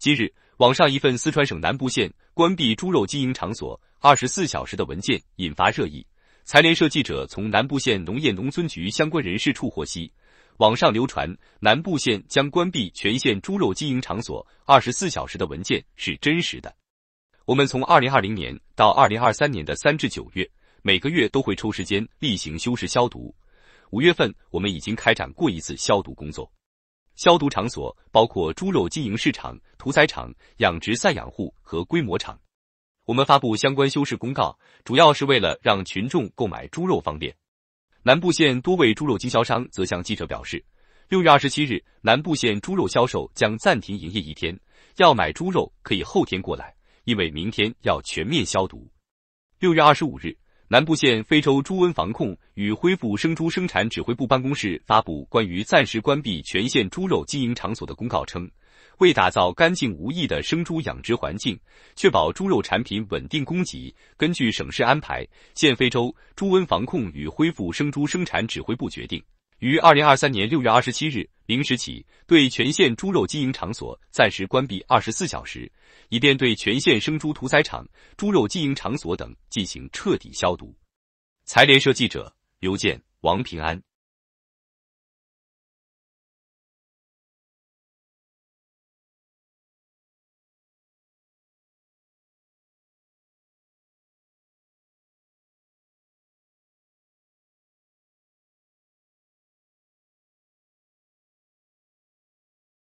今日，网上一份四川省南部县关闭猪肉经营场所二十四小时的文件引发热议。财联社记者从南部县农业农村局相关人士处获悉，网上流传南部县将关闭全县猪肉经营场所二十四小时的文件是真实的。我们从二零二零年到二零二三年的三至九月，每个月都会抽时间例行修饰消毒。五月份，我们已经开展过一次消毒工作，消毒场所包括猪肉经营市场。屠宰场、养殖散养户和规模场，我们发布相关修饰公告，主要是为了让群众购买猪肉方便。南部县多位猪肉经销商则向记者表示，六月二十七日南部县猪肉销售将暂停营业一天，要买猪肉可以后天过来，因为明天要全面消毒。六月二十五日，南部县非洲猪瘟防控与恢复生猪生产指挥部办公室发布关于暂时关闭全县猪肉经营场所的公告称。为打造干净无益的生猪养殖环境，确保猪肉产品稳定供给，根据省市安排，县非洲猪瘟防控与恢复生猪生产指挥部决定，于二零二三年六月二十七日零时起，对全县猪肉经营场所暂时关闭二十四小时，以便对全县生猪屠宰场、猪肉经营场所等进行彻底消毒。财联社记者刘健、王平安。